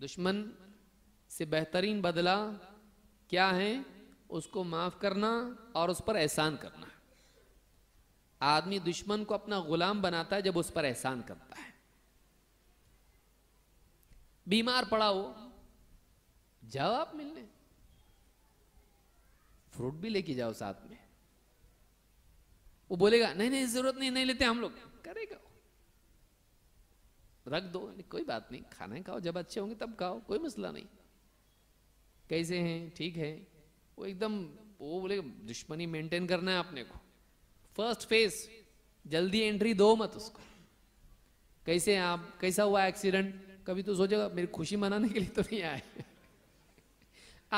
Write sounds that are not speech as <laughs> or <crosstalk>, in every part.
दुश्मन से बेहतरीन बदला क्या है उसको माफ़ करना और उस पर एहसान करना आदमी दुश्मन को अपना गुलाम बनाता है जब उस पर एहसान करता है बीमार पड़ा हो जाओ आप मिलने फ्रूट भी लेके जाओ साथ में वो बोलेगा नहीं नहीं जरूरत नहीं नहीं लेते हम लोग करेगा रख दो कोई बात नहीं खाना खाओ जब अच्छे होंगे तब खाओ कोई मसला नहीं कैसे हैं ठीक है वो एकदम वो बोले दुश्मनी मेंटेन करना है अपने को फर्स्ट फेस जल्दी एंट्री दो मत उसको कैसे हैं आप कैसा हुआ एक्सीडेंट कभी तो सोचेगा मेरी खुशी मनाने के लिए तो नहीं आए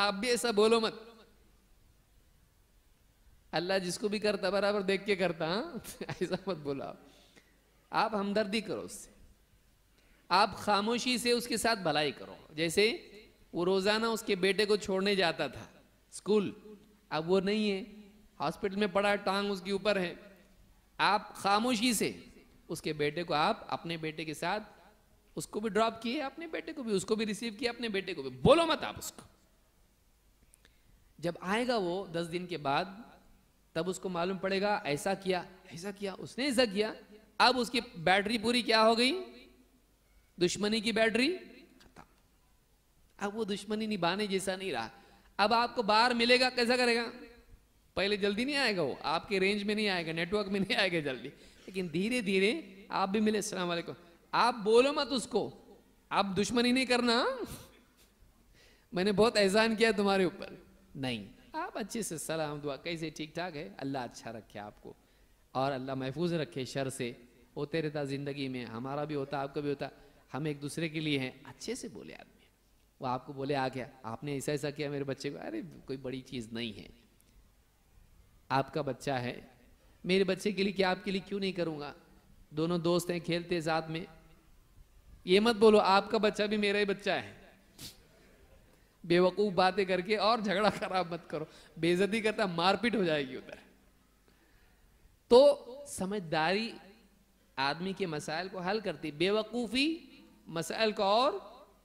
आप भी ऐसा बोलो मत अल्लाह जिसको भी करता बराबर देख के करता हाँ? <laughs> ऐसा मत बोला आप हमदर्दी करो उससे आप खामोशी से उसके साथ भलाई करो जैसे वो रोज़ाना उसके बेटे को छोड़ने जाता था स्कूल अब वो नहीं है हॉस्पिटल में पड़ा टांग उसके ऊपर है आप खामोशी से उसके बेटे को आप अपने बेटे के साथ उसको भी ड्रॉप किए अपने बेटे को भी उसको भी रिसीव किया अपने बेटे को भी बोलो मत आप उसको जब आएगा वो दस दिन के बाद तब उसको मालूम पड़ेगा ऐसा किया ऐसा किया उसने ऐसा किया अब उसकी बैटरी पूरी क्या हो गई दुश्मनी की बैटरी खत्म अब वो दुश्मनी निभाने जैसा नहीं रहा अब आपको बाहर मिलेगा कैसा करेगा पहले जल्दी नहीं आएगा वो आपके रेंज में नहीं आएगा नेटवर्क में नहीं आएगा जल्दी लेकिन धीरे धीरे आप भी मिले सलाम वालेकुम आप बोलो मत उसको आप दुश्मनी नहीं करना मैंने बहुत एहसान किया तुम्हारे ऊपर नहीं आप अच्छे से सलाम दुआ कैसे ठीक ठाक है अल्लाह अच्छा रखे आपको और अल्लाह महफूज रखे शर से होते रहता ज़िंदगी में हमारा भी होता आपका भी होता हम एक दूसरे के लिए हैं अच्छे से बोले आदमी वो आपको बोले आ गया आपने ऐसा ऐसा किया मेरे बच्चे को अरे कोई बड़ी चीज़ नहीं है आपका बच्चा है मेरे बच्चे के लिए क्या आपके लिए क्यों नहीं करूँगा दोनों दोस्त हैं खेलते साथ में ये मत बोलो आपका बच्चा भी मेरा ही बच्चा है बेवकूफ़ बातें करके और झगड़ा खराब मत करो बेजती करता मारपीट हो जाएगी उधर तो समझदारी आदमी के मसाइल को हल करती बेवकूफ़ी मसल को और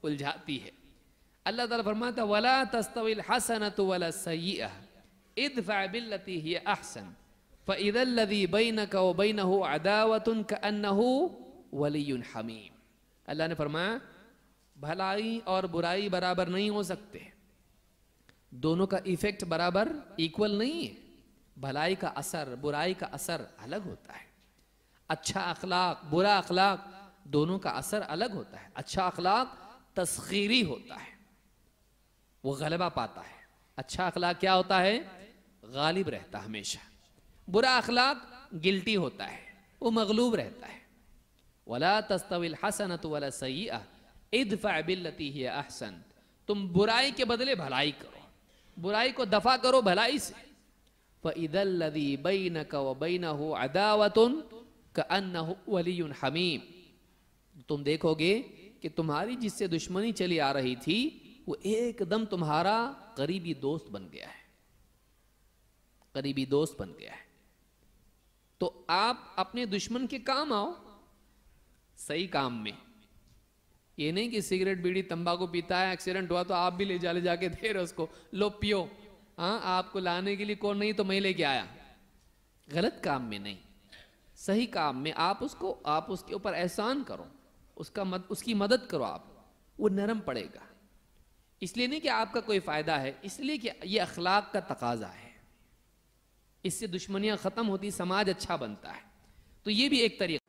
उलझाती है अल्लाह ताला फरमाता वला तस्तविल हसनत वला सय्या इदफा बिल्लती हिय अहसन फ़इदल्लज़ी बैनक व बैनहु अदावतुन कअन्नहु वलियुन हमीम अल्लाह ने फरमाया भलाई और बुराई बराबर नहीं हो सकते दोनों का इफेक्ट बराबर इक्वल नहीं है भलाई का असर बुराई का असर अलग होता है अच्छा अखलाक बुरा अखलाक दोनों का असर अलग होता है अच्छा अखलाक तस्खीरी होता है वो गलबा पाता है अच्छा अखलाक क्या होता है गालिब रहता है हमेशा बुरा अखलाक गिल्टी होता है वो मगलूब रहता है वला तस्तविल हसनत वला सही इदफा बिल्लती ही अहसन तुम बुराई के बदले भलाई करो बुराई को दफा करो भलाई से फ़दल्लदी बैन कव बैन हो अदावतुन का अन्न वली हमीम तुम देखोगे कि तुम्हारी जिससे दुश्मनी चली आ रही थी वो एकदम तुम्हारा करीबी दोस्त बन गया है करीबी दोस्त बन गया है तो आप अपने दुश्मन के काम आओ सही काम में ये नहीं कि सिगरेट बीड़ी तंबाकू पीता है एक्सीडेंट हुआ तो आप भी ले जा ले जाके दे रहे उसको लो पियो हाँ आपको लाने के लिए कौन नहीं तो मैं लेके आया गलत काम में नहीं सही काम में आप उसको आप उसके ऊपर एहसान करो उसका मद, उसकी मदद करो आप वो नरम पड़ेगा इसलिए नहीं कि आपका कोई फ़ायदा है इसलिए कि ये अखलाक का तकाजा है इससे दुश्मनियां ख़त्म होती समाज अच्छा बनता है तो ये भी एक तरीका